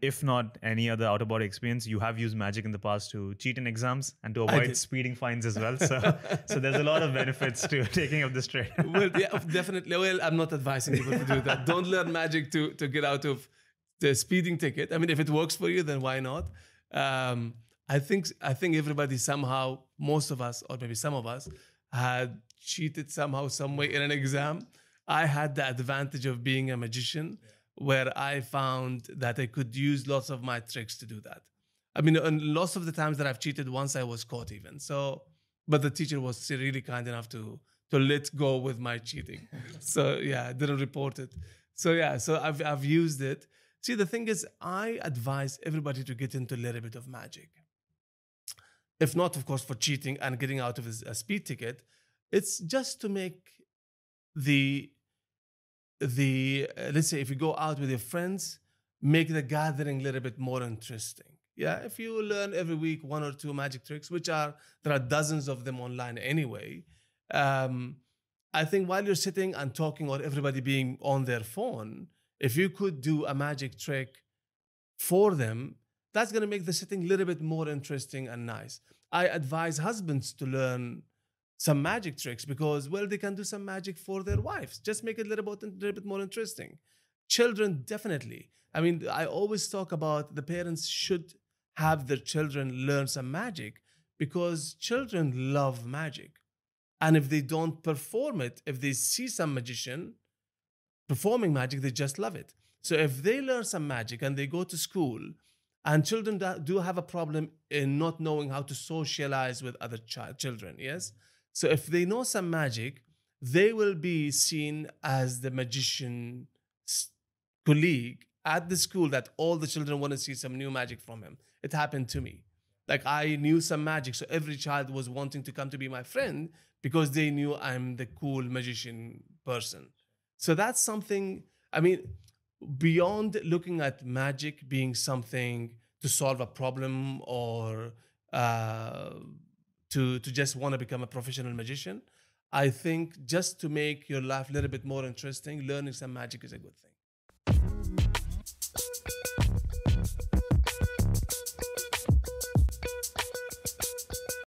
if not any other out of body experience, you have used magic in the past to cheat in exams and to avoid speeding fines as well. So, so there's a lot of benefits to taking up this trade. well, yeah, definitely. Well, I'm not advising people to do that. Don't learn magic to to get out of the speeding ticket. I mean, if it works for you, then why not? Um, I think I think everybody somehow, most of us, or maybe some of us, had cheated somehow, some way in an exam. I had the advantage of being a magician. Yeah where I found that I could use lots of my tricks to do that. I mean, and lots of the times that I've cheated, once I was caught even. So, but the teacher was really kind enough to to let go with my cheating. so yeah, I didn't report it. So yeah, so I've I've used it. See, the thing is, I advise everybody to get into a little bit of magic. If not, of course, for cheating and getting out of a speed ticket, it's just to make the the uh, let's say if you go out with your friends make the gathering a little bit more interesting yeah if you learn every week one or two magic tricks which are there are dozens of them online anyway um, i think while you're sitting and talking or everybody being on their phone if you could do a magic trick for them that's going to make the sitting a little bit more interesting and nice i advise husbands to learn some magic tricks because well they can do some magic for their wives just make it a little bit, a little bit more interesting children definitely i mean i always talk about the parents should have their children learn some magic because children love magic and if they don't perform it if they see some magician performing magic they just love it so if they learn some magic and they go to school and children do have a problem in not knowing how to socialize with other ch- children yes so if they know some magic, they will be seen as the magician colleague at the school that all the children want to see some new magic from him. It happened to me. Like I knew some magic, so every child was wanting to come to be my friend because they knew I'm the cool magician person. So that's something, I mean, beyond looking at magic being something to solve a problem or uh, to to just want to become a professional magician. I think just to make your life a little bit more interesting, learning some magic is a good thing.